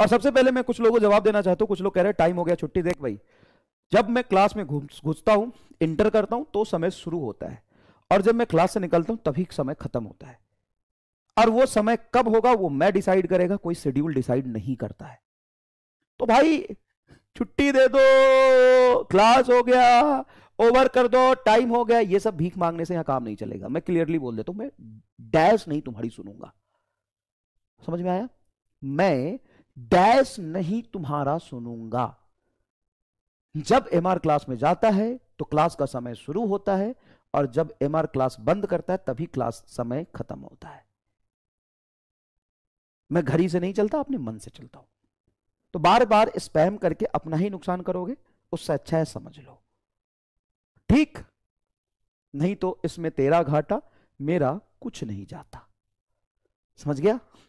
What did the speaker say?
और सबसे पहले मैं कुछ लोगों को जवाब देना चाहता हूँ कुछ लोग कह रहे हैं टाइम हो गया छुट्टी देख भाई जब मैं क्लास में घुसता हूँ इंटर करता हूँ तो समय शुरू होता है और जब मैं क्लास से निकलता हूँ तभी समय खत्म होता है और वो समय कब होगा वो मैं डिसाइड करेगा कोई शेड्यूल डिसाइड नहीं करता है तो भाई छुट्टी दे दो क्लास हो गया ओवर कर दो टाइम हो गया ये सब भीख मांगने से यहां काम नहीं चलेगा मैं क्लियरली बोल देता हूं मैं डैश नहीं तुम्हारी सुनूंगा समझ में आया मैं डैश नहीं तुम्हारा सुनूंगा जब एमआर क्लास में जाता है तो क्लास का समय शुरू होता है और जब एमआर क्लास बंद करता है तभी क्लास समय खत्म होता है मैं घड़ी से नहीं चलता अपने मन से चलता हूं तो बार बार स्पैम करके अपना ही नुकसान करोगे उससे अच्छा है समझ लो ठीक नहीं तो इसमें तेरा घाटा मेरा कुछ नहीं जाता समझ गया